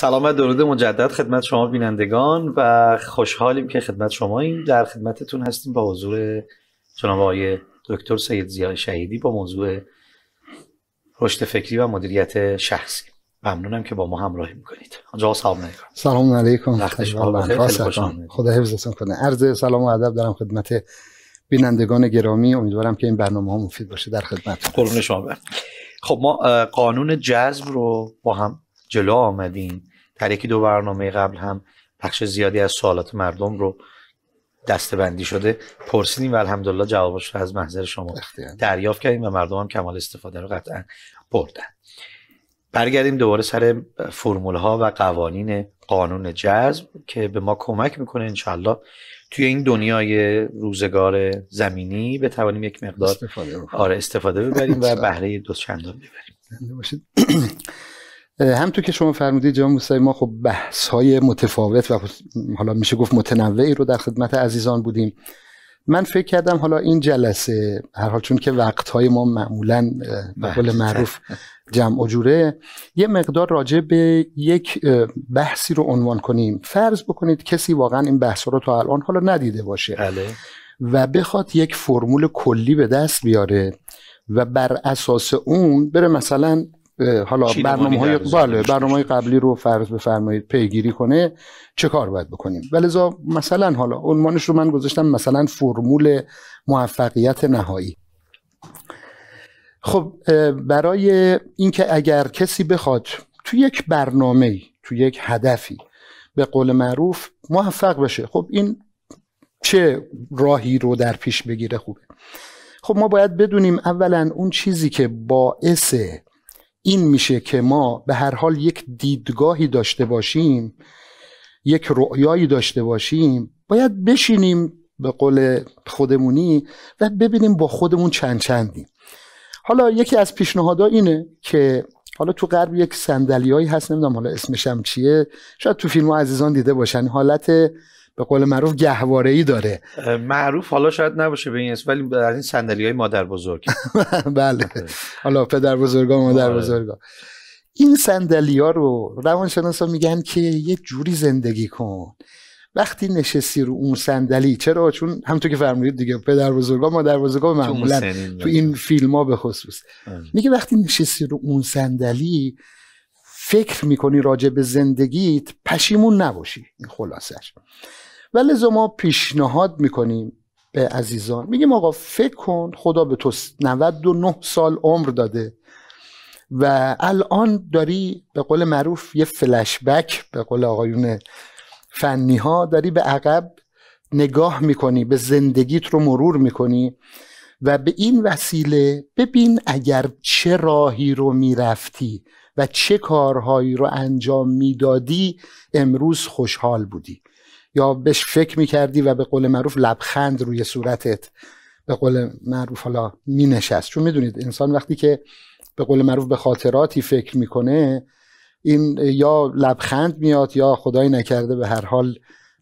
سلام و درود مجدد خدمت شما بینندگان و خوشحالیم که خدمت شما این در خدمتتون هستیم با حضور جناب آقای دکتر سید زیا شهیدی با موضوع رشد فکری و مدیریت شخصی ممنونم که با ما همراهی میکنید آنجا سلام علیکم سلام علیکم خدا حفظتون کنه عرض سلام و ادب دارم خدمت بینندگان گرامی امیدوارم که این برنامه ها مفید باشه در خدمت قرون شما خب ما قانون جذب رو با هم جلو آمدیم در یکی دو برنامه قبل هم بخش زیادی از سوالات مردم رو دستبندی شده پرسیدیم و الحمدلله جوابش رو از محضر شما دریافت کردیم و مردم هم کمال استفاده رو قطعا بردن برگردیم دوباره سر فرمول ها و قوانین قانون جذب که به ما کمک میکنه انشالله توی این دنیای روزگار زمینی بتوانیم یک مقدار استفاده آره استفاده ببریم و بهره دو چندان ببریم همطور که شما فرمودید جناب موسوی ما خب بحث های متفاوت و خب حالا میشه گفت متنوعی رو در خدمت عزیزان بودیم من فکر کردم حالا این جلسه هر حال چون که وقت های ما معمولا به بله. قول معروف جمع جوره یه مقدار راجع به یک بحثی رو عنوان کنیم فرض بکنید کسی واقعا این بحث رو تا الان حالا ندیده باشه بله. و بخواد یک فرمول کلی به دست بیاره و بر اساس اون بره مثلا حالا برنامه های بله برنامه های قبلی رو فرض بفرمایید پیگیری کنه چه کار باید بکنیم ولی مثلا حالا عنوانش رو من گذاشتم مثلا فرمول موفقیت نهایی خب برای اینکه اگر کسی بخواد تو یک برنامه تو یک هدفی به قول معروف موفق بشه خب این چه راهی رو در پیش بگیره خوبه خب ما باید بدونیم اولا اون چیزی که باعث این میشه که ما به هر حال یک دیدگاهی داشته باشیم یک رؤیایی داشته باشیم باید بشینیم به قول خودمونی و ببینیم با خودمون چند چندیم حالا یکی از پیشنهادها اینه که حالا تو غرب یک صندلیایی هست نمیدونم حالا اسمش هم چیه شاید تو فیلم عزیزان دیده باشن حالت به قول معروف گهواره ای داره معروف حالا شاید نباشه به این اسم ولی از این صندلی های مادر بزرگ بله آره. حالا پدر بزرگا مادر آره. بزرگا این صندلی ها رو روانشناسا میگن که یه جوری زندگی کن وقتی نشستی رو اون صندلی چرا چون همونطور که فرمودید دیگه پدر بزرگا مادر بزرگا معمولا تو این فیلم ها به خصوص آره. میگه وقتی نشستی رو اون صندلی فکر میکنی راجع به زندگیت پشیمون نباشی این خلاصش ولی ما پیشنهاد میکنیم به عزیزان میگیم آقا فکر کن خدا به تو 99 سال عمر داده و الان داری به قول معروف یه فلشبک به قول آقایون فنی ها داری به عقب نگاه میکنی به زندگیت رو مرور میکنی و به این وسیله ببین اگر چه راهی رو میرفتی و چه کارهایی رو انجام میدادی امروز خوشحال بودی یا بهش فکر میکردی و به قول معروف لبخند روی صورتت به قول معروف حالا می نشست چون میدونید انسان وقتی که به قول معروف به خاطراتی فکر میکنه این یا لبخند میاد یا خدای نکرده به هر حال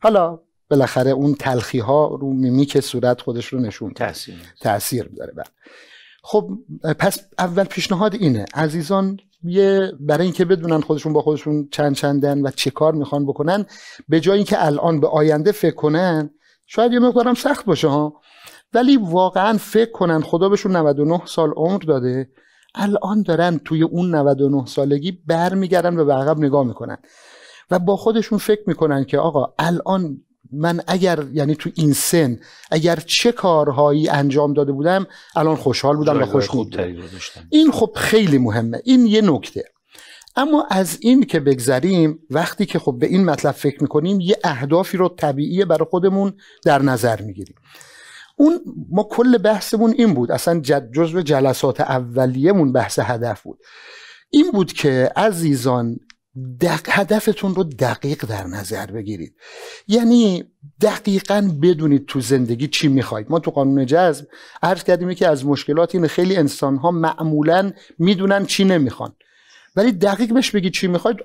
حالا بالاخره اون تلخی ها رو که صورت خودش رو نشون تاثیر تاثیر داره بله. خب پس اول پیشنهاد اینه عزیزان یه برای اینکه بدونن خودشون با خودشون چند چندن و چه کار میخوان بکنن به جای اینکه الان به آینده فکر کنن شاید یه مقدارم سخت باشه ها ولی واقعا فکر کنن خدا بهشون 99 سال عمر داده الان دارن توی اون 99 سالگی برمیگردن و به عقب نگاه میکنن و با خودشون فکر میکنن که آقا الان من اگر یعنی تو این سن اگر چه کارهایی انجام داده بودم الان خوشحال بودم و خوش بودم این خب خیلی مهمه این یه نکته اما از این که بگذریم وقتی که خب به این مطلب فکر میکنیم یه اهدافی رو طبیعیه برای خودمون در نظر میگیریم اون ما کل بحثمون این بود اصلا جزو جلسات اولیه‌مون بحث هدف بود این بود که عزیزان هدفتون رو دقیق در نظر بگیرید یعنی دقیقا بدونید تو زندگی چی میخواید ما تو قانون جذب عرض کردیم که از مشکلات این خیلی انسان ها معمولا میدونن چی نمیخوان ولی دقیق بهش بگی چی میخواید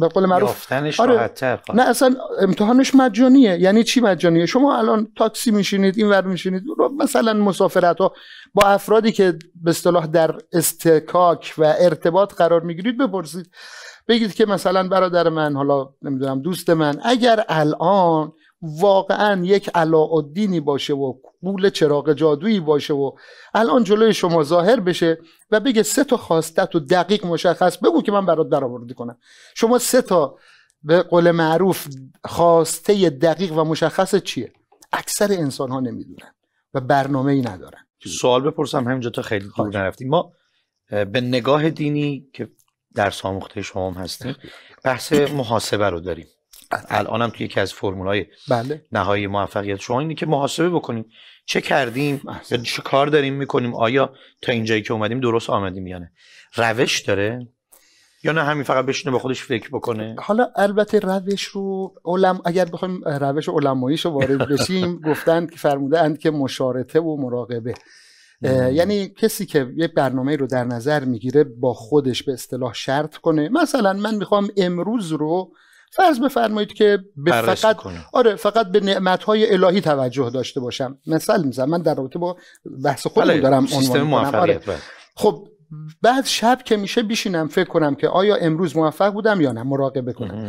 به قول معروف یافتنش آره، نه اصلا امتحانش مجانیه یعنی چی مجانیه شما الان تاکسی میشینید این ور میشینید مثلا مسافرت با افرادی که به اصطلاح در استکاک و ارتباط قرار میگیرید بپرسید بگید که مثلا برادر من حالا نمیدونم دوست من اگر الان واقعا یک علاءالدینی باشه و قول چراغ جادویی باشه و الان جلوی شما ظاهر بشه و بگه سه تا خواستت و دقیق مشخص بگو که من برات درآوردی کنم شما سه تا به قول معروف خواسته دقیق و مشخص چیه اکثر انسان ها نمیدونن و برنامه ای ندارن سوال بپرسم همینجا تا خیلی دور نرفتیم ما به نگاه دینی که در ساموخته شما هم هستیم بحث محاسبه رو داریم بله. الانم توی یکی از فرمولای بله. نهایی موفقیت شما اینه که محاسبه بکنیم چه کردیم یا چه کار داریم میکنیم آیا تا اینجایی که اومدیم درست آمدیم یا نه روش داره یا نه همین فقط بشینه با خودش فکر بکنه حالا البته روش رو اگر بخوایم روش علماییش رو وارد بشیم گفتند که اند که مشارطه و مراقبه یعنی کسی که یه برنامه رو در نظر میگیره با خودش به اصطلاح شرط کنه مثلا من میخوام امروز رو فرض بفرمایید که به فقط آره فقط به های الهی توجه داشته باشم مثال میزنم من در رابطه با بحث خودم بله، دارم عنوان آره. بله. خب بعد شب که میشه بیشینم فکر کنم که آیا امروز موفق بودم یا نه مراقبه کنم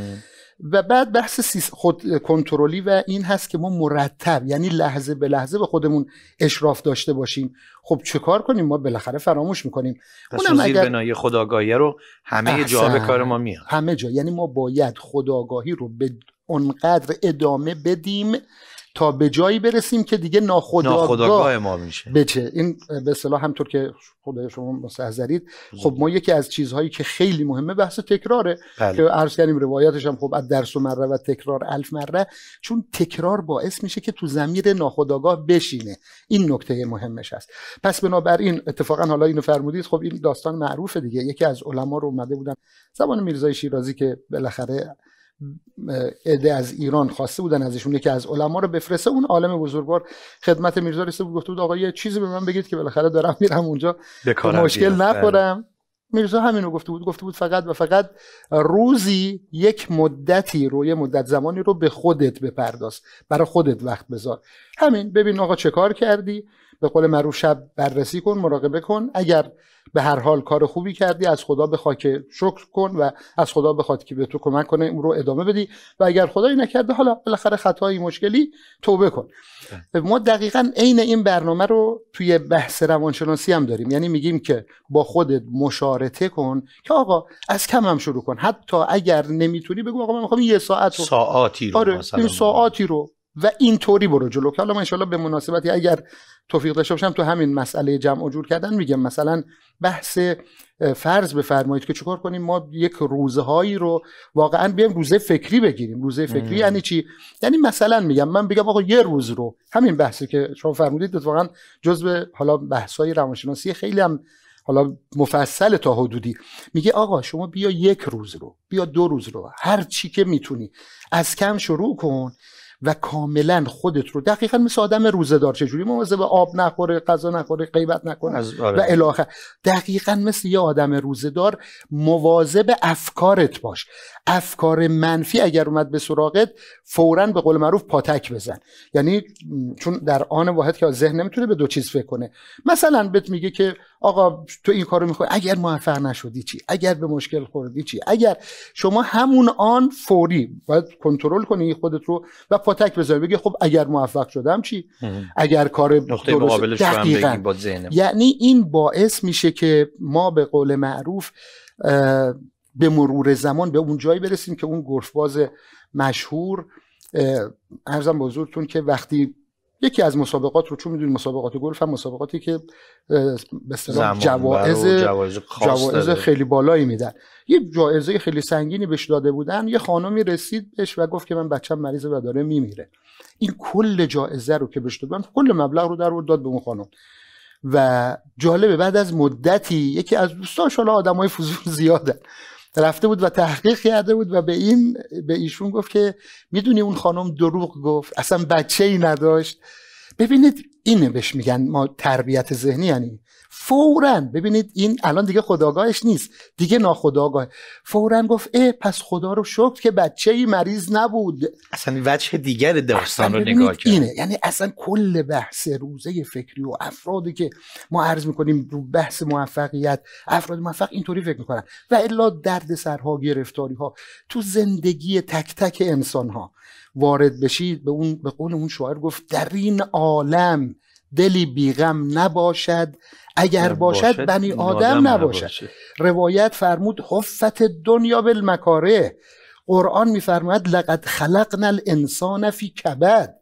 و بعد بحث خود کنترلی و این هست که ما مرتب یعنی لحظه به لحظه به خودمون اشراف داشته باشیم خب چه کار کنیم ما بالاخره فراموش میکنیم اونم اگر بنای خداگاهی رو همه جا به کار ما میاد همه جا یعنی ما باید خداگاهی رو به اونقدر ادامه بدیم تا به جایی برسیم که دیگه ناخداگاه ما میشه بچه این به صلاح همطور که خدای شما مستحضرید خب ما یکی از چیزهایی که خیلی مهمه بحث تکراره بله. که عرض کردیم روایاتش هم خب از درس و مره و تکرار الف مره چون تکرار باعث میشه که تو زمیر ناخداگاه بشینه این نکته مهمش هست پس بنابراین اتفاقا حالا اینو فرمودید خب این داستان معروف دیگه یکی از علما رو اومده بودن زبان میرزای شیرازی که بالاخره عده از ایران خواسته بودن ازشون که از علما رو بفرسته اون عالم بزرگوار خدمت میرزا رسیده بود گفته بود آقا یه چیزی به من بگید که بالاخره دارم میرم اونجا خب، مشکل بله. نخورم میرزا همینو گفته بود گفته بود فقط و فقط روزی یک مدتی رو یه مدت زمانی رو به خودت بپرداز برای خودت وقت بذار همین ببین آقا چه کار کردی به قول معروف شب بررسی کن مراقبه کن اگر به هر حال کار خوبی کردی از خدا بخواه که شکر کن و از خدا بخواد که به تو کمک کنه اون رو ادامه بدی و اگر خدایی نکرده حالا بالاخره خطایی مشکلی توبه کن ما دقیقا عین این برنامه رو توی بحث روانشناسی هم داریم یعنی میگیم که با خودت مشارطه کن که آقا از کم هم شروع کن حتی اگر نمیتونی بگو آقا من میخوام یه ساعت رو ساعتی رو آره، این ساعتی رو و اینطوری برو جلو که حالا من انشالله به مناسبتی اگر توفیق داشته باشم تو همین مسئله جمع جور کردن میگم مثلا بحث فرض بفرمایید که چکار کنیم ما یک روزهایی رو واقعا بیایم روزه فکری بگیریم روزه فکری یعنی چی یعنی مثلا میگم من بگم آقا یه روز رو همین بحثی که شما فرمودید واقعا جزء حالا بحث‌های روانشناسی خیلی هم حالا مفصل تا حدودی میگه آقا شما بیا یک روز رو بیا دو روز رو هر چی که میتونی از کم شروع کن و کاملا خودت رو دقیقا مثل آدم روزدار چجوری مواظب آب نخوره غذا نخوره غیبت نکنه آره. و الاخر دقیقا مثل یه آدم روزدار مواظب افکارت باش افکار منفی اگر اومد به سراغت فورا به قول معروف پاتک بزن یعنی چون در آن واحد که ذهن نمیتونه به دو چیز فکر کنه مثلا بهت میگه که آقا تو این کارو میخوای اگر موفق نشدی چی اگر به مشکل خوردی چی اگر شما همون آن فوری باید کنترل کنی خودت رو و پاتک بزنی بگی خب اگر موفق شدم چی اگر کار درست دقیقا. دقیقاً. یعنی این باعث میشه که ما به قول معروف به مرور زمان به اون جایی برسیم که اون گلفباز مشهور ارزم به حضورتون که وقتی یکی از مسابقات رو چون میدونید مسابقات گلف هم مسابقاتی که به جوایز جوایز خیلی بالایی میدن یه جایزه خیلی سنگینی بهش داده بودن یه خانمی رسید بهش و گفت که من بچم مریضه و داره میمیره این کل جایزه رو که بهش دادن کل مبلغ رو در رو داد به اون خانم و جالبه بعد از مدتی یکی از دوستاش حالا آدمای فضول زیادن رفته بود و تحقیق کرده بود و به این به ایشون گفت که میدونی اون خانم دروغ گفت اصلا بچه ای نداشت ببینید اینه بهش میگن ما تربیت ذهنی یعنی فورا ببینید این الان دیگه خداگاهش نیست دیگه ناخداگاه فورا گفت اه پس خدا رو شکر که بچه ای مریض نبود اصلا وجه دیگر داستان رو نگاه کرد اینه یعنی اصلا کل بحث روزه فکری و افرادی که ما عرض میکنیم رو بحث موفقیت افراد موفق اینطوری فکر میکنن و الا درد سرها گرفتاری ها تو زندگی تک تک انسان ها وارد بشید به اون به قول اون شاعر گفت در این عالم دلی بیغم نباشد اگر باشد, بنی آدم نباشد. نباشد روایت فرمود حفت دنیا بالمکاره قرآن میفرماید لقد خلقنا الانسان فی کبد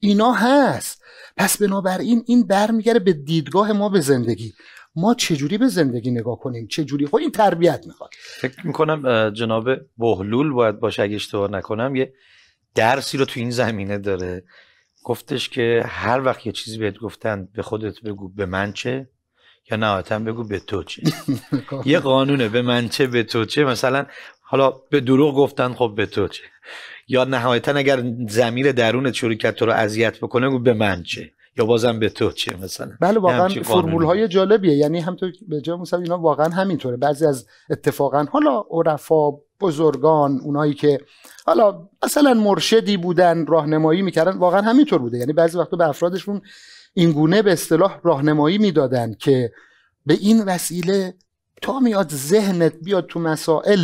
اینا هست پس بنابراین این برمیگره به دیدگاه ما به زندگی ما چجوری به زندگی نگاه کنیم چجوری خب این تربیت میخواد فکر میکنم جناب بهلول باید باشه اگه اشتباه نکنم یه درسی رو تو این زمینه داره گفتش که هر وقت یه چیزی بهت گفتن به خودت بگو به من چه یا نهایتا بگو به تو چه یه قانونه به من چه به تو چه مثلا حالا به دروغ گفتن خب به تو چه یا نهایتا اگر زمیر درونت شروع کرد تو رو اذیت بکنه بگو به من چه یا بازم به تو چه مثلا بله واقعا فرمول های جالبیه یعنی همطور به جای مثلا اینا واقعا همینطوره بعضی از اتفاقا حالا عرفا بزرگان اونایی که حالا مثلا مرشدی بودن راهنمایی میکردن واقعا همینطور بوده یعنی بعضی وقتا به افرادشون اینگونه به اصطلاح راهنمایی میدادن که به این وسیله تا میاد ذهنت بیاد تو مسائل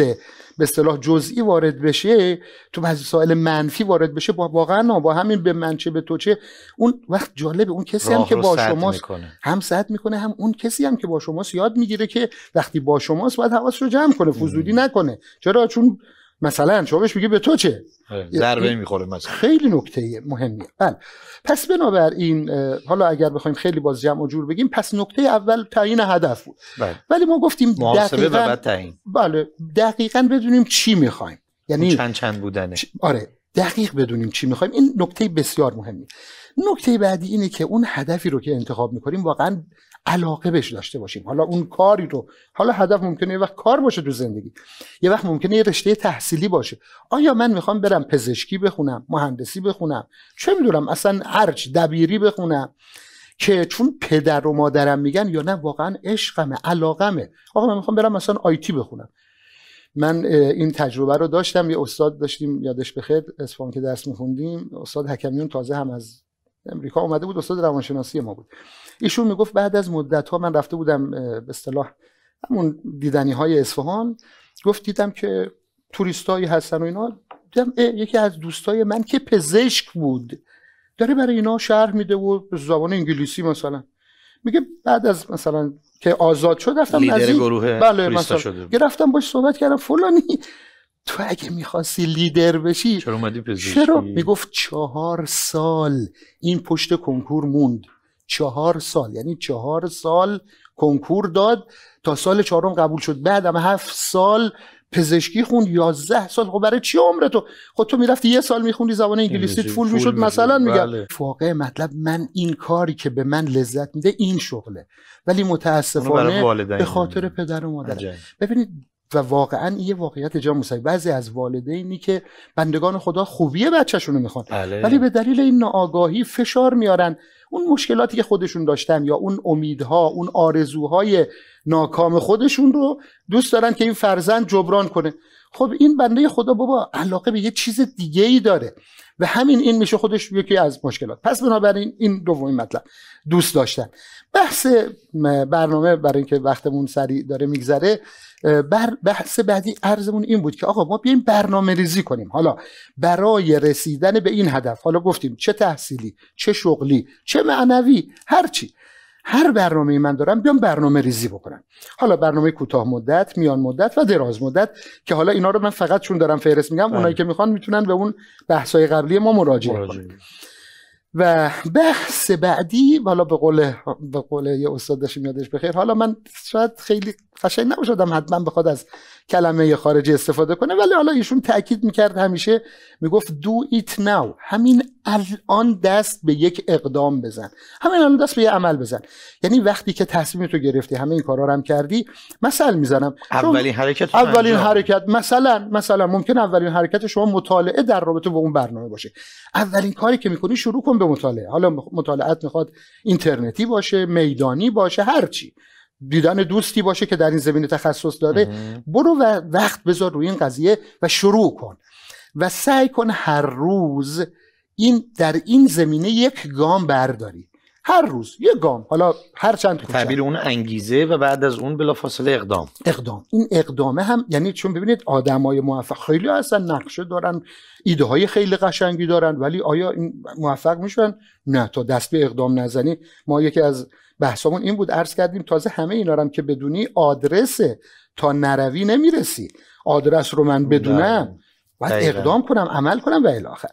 به اصطلاح جزئی وارد بشه تو مسائل منفی وارد بشه با واقعا با همین به من چه به تو چه اون وقت جالبه اون کسی هم که با شماست میکنه. هم سد میکنه هم اون کسی هم که با شماست یاد میگیره که وقتی با شماست باید حواس رو جمع کنه فزودی نکنه چرا چون مثلا شما بهش میگه به تو چه آره. ضربه میخوره خیلی نکته مهمیه بله پس بنابراین حالا اگر بخوایم خیلی باز جمع و جور بگیم پس نکته اول تعیین هدف بود بله. ولی ما گفتیم دقیقاً بله دقیقاً بدونیم چی میخوایم یعنی چند چند بودنه آره دقیق بدونیم چی میخوایم این نکته بسیار مهمی نکته بعدی اینه که اون هدفی رو که انتخاب میکنیم واقعا علاقه بهش داشته باشیم حالا اون کاری رو حالا هدف ممکنه یه وقت کار باشه تو زندگی یه وقت ممکنه یه رشته تحصیلی باشه آیا من میخوام برم پزشکی بخونم مهندسی بخونم چه میدونم اصلا ارج دبیری بخونم که چون پدر و مادرم میگن یا نه واقعا عشقمه علاقمه آقا من میخوام برم مثلا آیتی بخونم من این تجربه رو داشتم یه استاد داشتیم یادش بخیر اصفهان که درس میخوندیم استاد حکمیون تازه هم از امریکا اومده بود استاد روانشناسی ما بود ایشون میگفت بعد از مدت ها من رفته بودم به اصطلاح همون دیدنی های اصفهان گفت دیدم که توریستایی هستن و اینا دیدم یکی از دوستای من که پزشک بود داره برای اینا شرح میده و به زبان انگلیسی مثلا میگه بعد از مثلا که آزاد شد رفتم لیدر گروه بله گرفتم باش صحبت کردم فلانی تو اگه میخواستی لیدر بشی چرا اومدی پزشکی چرا میگفت چهار سال این پشت کنکور موند چهار سال یعنی چهار سال کنکور داد تا سال چهارم قبول شد بعدم هفت سال پزشکی خوند 11 سال خب برای چی عمر تو خب تو میرفتی یه سال میخوندی زبان انگلیسی فول میشد مثلا میگم بله. واقعه مطلب من این کاری که به من لذت میده این شغله ولی متاسفانه به خاطر پدر و مادر ببینید و واقعا این واقعیت جا موسی بعضی از والدینی که بندگان خدا خوبیه رو میخوان بله. ولی به دلیل این ناآگاهی فشار میارن اون مشکلاتی که خودشون داشتن یا اون امیدها اون آرزوهای ناکام خودشون رو دوست دارن که این فرزند جبران کنه خب این بنده خدا بابا علاقه به یه چیز دیگه ای داره و همین این میشه خودش یکی از مشکلات پس بنابراین این دومین مطلب دوست داشتن بحث برنامه برای اینکه وقتمون سریع داره میگذره بحث بعدی ارزمون این بود که آقا ما بیایم برنامه ریزی کنیم حالا برای رسیدن به این هدف حالا گفتیم چه تحصیلی چه شغلی چه معنوی هرچی هر برنامه من دارم بیام برنامه ریزی بکنم حالا برنامه کوتاه مدت میان مدت و دراز مدت که حالا اینا رو من فقط چون دارم فهرست میگم بله. اونایی که میخوان میتونن به اون بحثای قبلی ما مراجعه کنن و بحث بعدی حالا به قول به قول یه استاد داشت یادش بخیر حالا من شاید خیلی قشنگ نباشدم حتما بخواد از کلمه خارجی استفاده کنه ولی حالا ایشون تاکید میکرد همیشه میگفت دو ایت now همین الان دست به یک اقدام بزن همین الان دست به یه عمل بزن یعنی وقتی که تصمیم تو گرفتی همه این کارا رو هم کردی مثل میزنم اولین حرکت اولین حرکت مثلا مثلا ممکن اولین حرکت شما مطالعه در رابطه با اون برنامه باشه اولین کاری که میکنی شروع کن به مطالعه حالا مطالعت میخواد اینترنتی باشه میدانی باشه هر چی دیدن دوستی باشه که در این زمینه تخصص داره برو و وقت بذار روی این قضیه و شروع کن و سعی کن هر روز این در این زمینه یک گام برداری هر روز یک گام حالا هر چند تعبیر اون انگیزه و بعد از اون بلافاصله اقدام اقدام این اقدامه هم یعنی چون ببینید آدمای موفق خیلی هستن نقشه دارن ایده های خیلی قشنگی دارن ولی آیا این موفق میشن نه تا دست به اقدام نزنی ما یکی از بحثمون این بود عرض کردیم تازه همه اینا هم که بدونی آدرس تا نروی نمیرسی آدرس رو من بدونم باید اقدام کنم عمل کنم و الاخر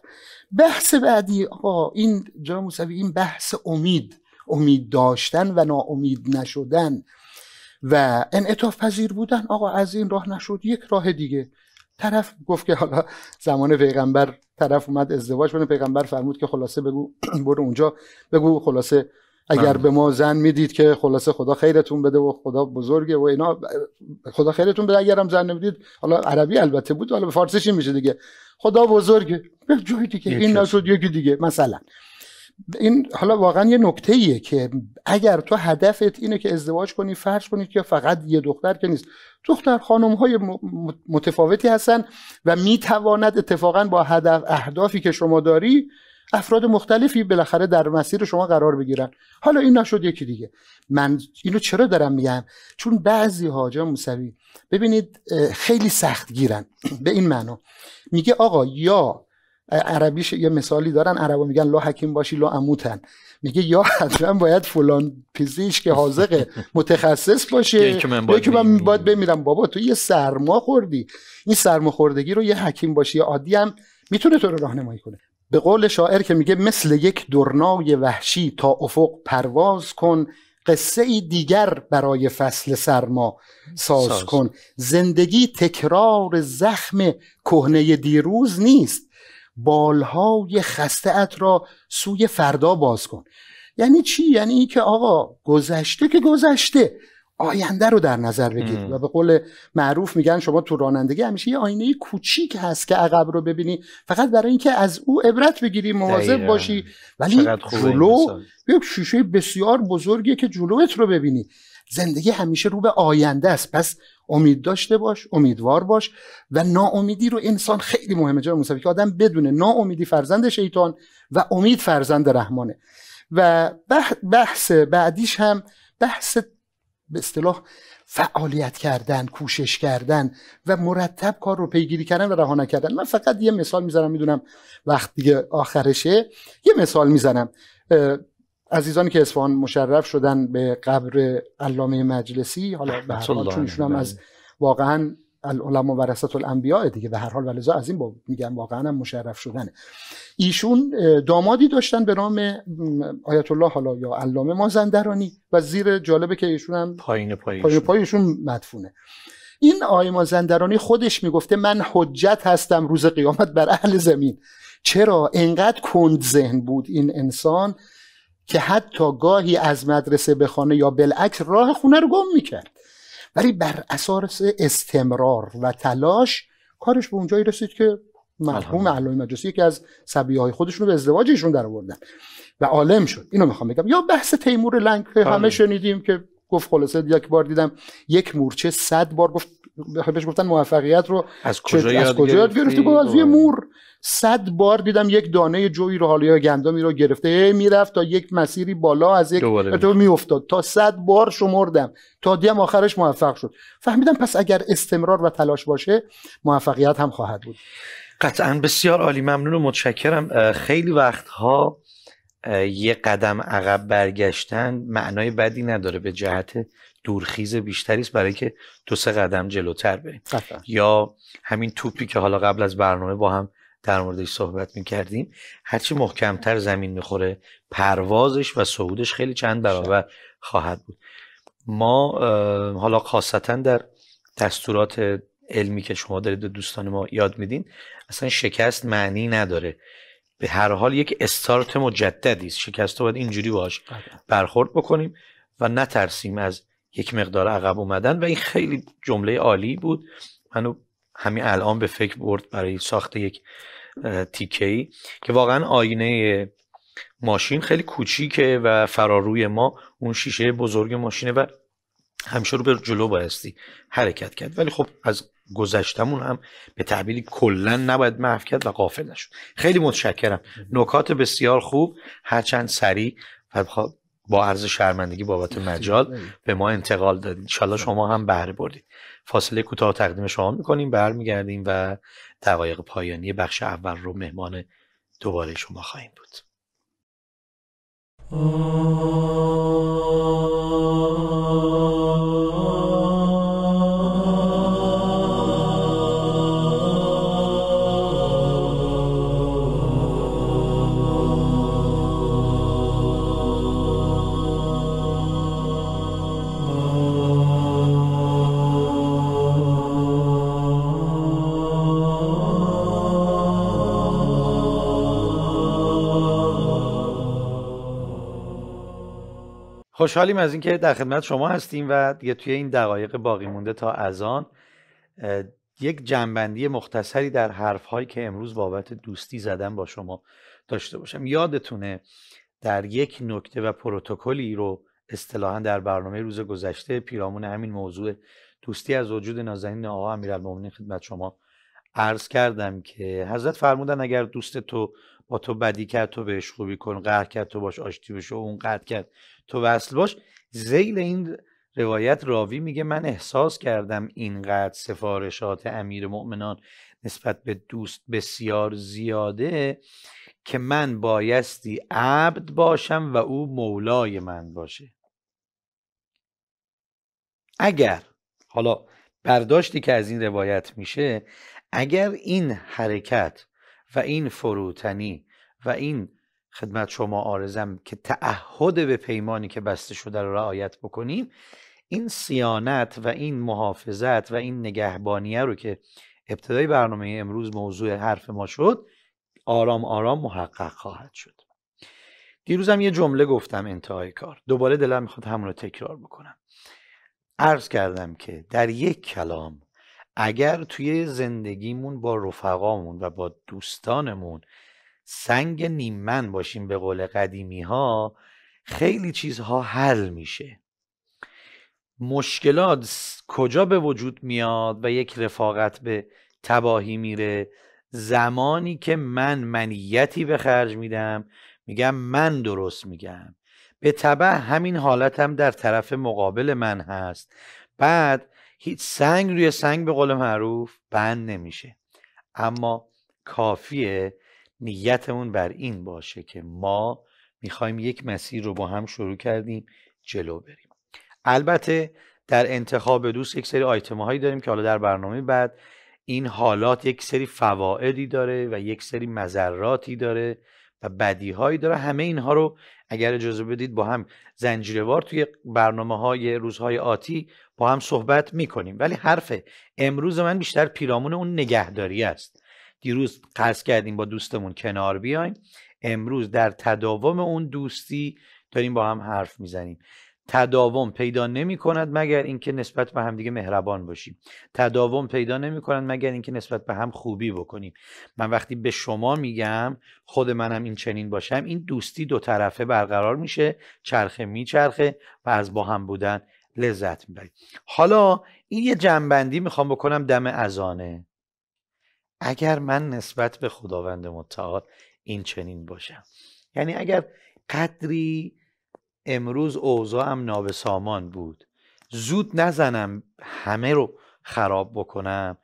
بحث بعدی آقا این جناب موسوی این بحث امید امید داشتن و ناامید نشدن و انعطاف پذیر بودن آقا از این راه نشد یک راه دیگه طرف گفت که حالا زمان پیغمبر طرف اومد ازدواج کنه پیغمبر فرمود که خلاصه بگو برو اونجا بگو خلاصه اگر به ما زن میدید که خلاصه خدا خیرتون بده و خدا بزرگه و اینا خدا خیرتون بده اگرم زن نمیدید حالا عربی البته بود حالا به فارسی میشه دیگه خدا بزرگه به جای دیگه این نشد یکی دیگه مثلا این حالا واقعا یه نکته ایه که اگر تو هدفت اینه که ازدواج کنی فرض کنید که فقط یه دختر که نیست دختر خانم های متفاوتی هستن و میتواند اتفاقا با هدف اهدافی که شما داری افراد مختلفی بالاخره در مسیر شما قرار بگیرن حالا این نشد یکی دیگه من اینو چرا دارم میگم چون بعضی ها جا موسوی ببینید خیلی سخت گیرن به این معنا میگه آقا یا عربیش یه مثالی دارن عربا میگن لا حکیم باشی لا اموتن میگه یا حتما باید فلان پزشک که حاضق متخصص باشه که من باید, بمیرم بابا تو یه سرما خوردی این سرما خوردگی رو یه حکیم باشی یا عادی هم میتونه تو رو راهنمایی کنه به قول شاعر که میگه مثل یک درنای وحشی تا افق پرواز کن قصه دیگر برای فصل سرما ساز, کن زندگی تکرار زخم کهنه دیروز نیست بالهای خسته ات را سوی فردا باز کن یعنی چی یعنی اینکه آقا گذشته که گذشته آینده رو در نظر بگیرید و به قول معروف میگن شما تو رانندگی همیشه یه آینه کوچیک هست که عقب رو ببینی فقط برای اینکه از او عبرت بگیری مواظب باشی ولی جلو یک شیشه بسیار بزرگیه که جلوت رو ببینی زندگی همیشه رو به آینده است پس امید داشته باش امیدوار باش و ناامیدی رو انسان خیلی مهمه جناب موسوی که آدم بدونه ناامیدی فرزند شیطان و امید فرزند رحمانه و بحث بعدیش هم بحث به اصطلاح فعالیت کردن کوشش کردن و مرتب کار رو پیگیری کردن و رها نکردن من فقط یه مثال میزنم میدونم وقت دیگه آخرشه یه مثال میزنم عزیزانی که اصفهان مشرف شدن به قبر علامه مجلسی حالا به هر هم از واقعا و ورثت الانبیاء دیگه به هر حال ولی از این با میگم واقعا هم مشرف شدنه ایشون دامادی داشتن به نام آیت الله حالا یا علامه مازندرانی و زیر جالبه که ایشون هم پایین پایین پایشون مدفونه این آقای مازندرانی خودش میگفته من حجت هستم روز قیامت بر اهل زمین چرا انقدر کند ذهن بود این انسان که حتی گاهی از مدرسه به خانه یا بالعکس راه خونه رو گم میکرد ولی بر اساس استمرار و تلاش کارش به اونجایی رسید که مرحوم علامه مجلسی یکی از سبیه های خودشون رو به ازدواجشون ایشون در آوردن و عالم شد اینو میخوام بگم یا بحث تیمور لنگ بله. همه شنیدیم که گفت خلاصه یک بار دیدم یک مورچه صد بار گفت بهش گفتن موفقیت رو از کجا یاد, از کجا گرفتی از یه مور صد بار دیدم یک دانه جوی رو حالا گندمی رو گرفته میرفت تا یک مسیری بالا از یک تو میافتاد تا صد بار شمردم تا دیدم آخرش موفق شد فهمیدم پس اگر استمرار و تلاش باشه موفقیت هم خواهد بود قطعا بسیار عالی ممنون و متشکرم خیلی وقتها یه قدم عقب برگشتن معنای بدی نداره به جهت دورخیز بیشتری است برای که دو سه قدم جلوتر بریم یا همین توپی که حالا قبل از برنامه با هم در موردش صحبت میکردیم هرچی محکمتر زمین میخوره پروازش و صعودش خیلی چند برابر خواهد بود ما حالا خاصتا در دستورات علمی که شما دارید دوستان ما یاد میدین اصلا شکست معنی نداره به هر حال یک استارت مجددی است شکست باید اینجوری باش برخورد بکنیم و نترسیم از یک مقدار عقب اومدن و این خیلی جمله عالی بود منو همین الان به فکر برد برای ساخت یک تیکه ای که واقعا آینه ماشین خیلی کوچیکه و فراروی ما اون شیشه بزرگ ماشینه و همیشه رو به جلو بایستی حرکت کرد ولی خب از گذشتمون هم به تعبیری کلا نباید محو کرد و غافل نشد خیلی متشکرم نکات بسیار خوب هرچند سریع و خب با عرض شرمندگی بابت مجال به ما انتقال دادید انشالله خب. شما هم بهره بردید فاصله کوتاه تقدیم شما میکنیم برمیگردیم و دقایق پایانی بخش اول رو مهمان دوباره شما خواهیم بود خوشحالیم از اینکه در خدمت شما هستیم و دیگه توی این دقایق باقی مونده تا اذان یک جنبندی مختصری در حرف که امروز بابت دوستی زدن با شما داشته باشم یادتونه در یک نکته و پروتکلی رو اصطلاحا در برنامه روز گذشته پیرامون همین موضوع دوستی از وجود نازنین آقا امیرالمومنین خدمت شما عرض کردم که حضرت فرمودن اگر دوست تو با تو بدی کرد تو بهش خوبی کن قهر کرد تو باش آشتی بشه اون قد کرد تو وصل باش زیل این روایت راوی میگه من احساس کردم اینقدر سفارشات امیر مؤمنان نسبت به دوست بسیار زیاده که من بایستی عبد باشم و او مولای من باشه اگر حالا برداشتی که از این روایت میشه اگر این حرکت و این فروتنی و این خدمت شما آرزم که تعهد به پیمانی که بسته شده رو رعایت بکنیم این سیانت و این محافظت و این نگهبانیه رو که ابتدای برنامه امروز موضوع حرف ما شد آرام آرام محقق خواهد شد دیروزم یه جمله گفتم انتهای کار دوباره دلم میخواد همون رو تکرار بکنم عرض کردم که در یک کلام اگر توی زندگیمون با رفقامون و با دوستانمون سنگ نیمن باشیم به قول قدیمی ها خیلی چیزها حل میشه مشکلات کجا به وجود میاد و یک رفاقت به تباهی میره زمانی که من منیتی به خرج میدم میگم من درست میگم به طبع همین حالتم در طرف مقابل من هست بعد هیچ سنگ روی سنگ به قول معروف بند نمیشه اما کافیه نیتمون بر این باشه که ما میخوایم یک مسیر رو با هم شروع کردیم جلو بریم البته در انتخاب دوست یک سری آیتم هایی داریم که حالا در برنامه بعد این حالات یک سری فوائدی داره و یک سری مذراتی داره و بدیهایی داره همه اینها رو اگر اجازه بدید با هم زنجیروار توی برنامه های روزهای آتی با هم صحبت میکنیم ولی حرف امروز من بیشتر پیرامون اون نگهداری است دیروز قصد کردیم با دوستمون کنار بیایم امروز در تداوم اون دوستی داریم با هم حرف میزنیم تداوم پیدا نمی کند مگر اینکه نسبت به همدیگه مهربان باشیم تداوم پیدا نمی کند مگر اینکه نسبت به هم خوبی بکنیم من وقتی به شما میگم خود منم این چنین باشم این دوستی دو طرفه برقرار میشه چرخه میچرخه و از با هم بودن لذت میبریم حالا این یه جنبندی میخوام بکنم دم ازانه اگر من نسبت به خداوند متعال این چنین باشم یعنی اگر قدری امروز اوضاعم نابسامان بود زود نزنم همه رو خراب بکنم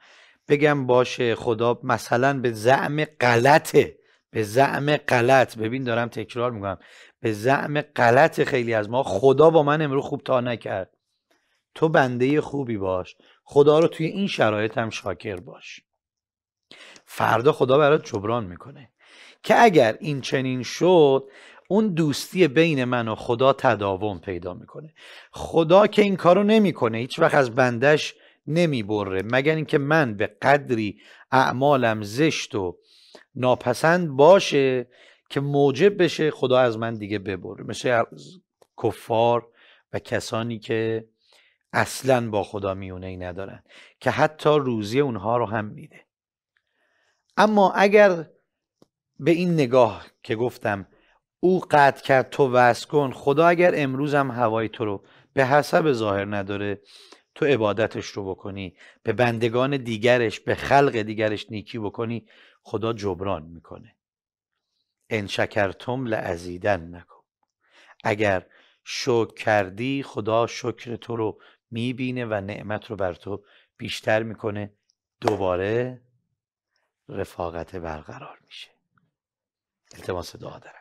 بگم باشه خدا مثلا به زعم غلطه به زعم غلط ببین دارم تکرار میکنم به زعم غلط خیلی از ما خدا با من امروز خوب تا نکرد تو بنده خوبی باش خدا رو توی این شرایط هم شاکر باش فردا خدا برات جبران میکنه که اگر این چنین شد اون دوستی بین من و خدا تداوم پیدا میکنه خدا که این کارو نمیکنه هیچ وقت از بندش نمیبره مگر اینکه من به قدری اعمالم زشت و ناپسند باشه که موجب بشه خدا از من دیگه ببره مثل کفار و کسانی که اصلا با خدا میونه ای ندارن که حتی روزی اونها رو هم میده اما اگر به این نگاه که گفتم او قطع کرد تو وست کن خدا اگر امروز هم هوای تو رو به حسب ظاهر نداره تو عبادتش رو بکنی به بندگان دیگرش به خلق دیگرش نیکی بکنی خدا جبران میکنه ان شکرتم لعزیدن نکن اگر شکر کردی خدا شکر تو رو میبینه و نعمت رو بر تو بیشتر میکنه دوباره رفاقت برقرار میشه التماس دعا دارم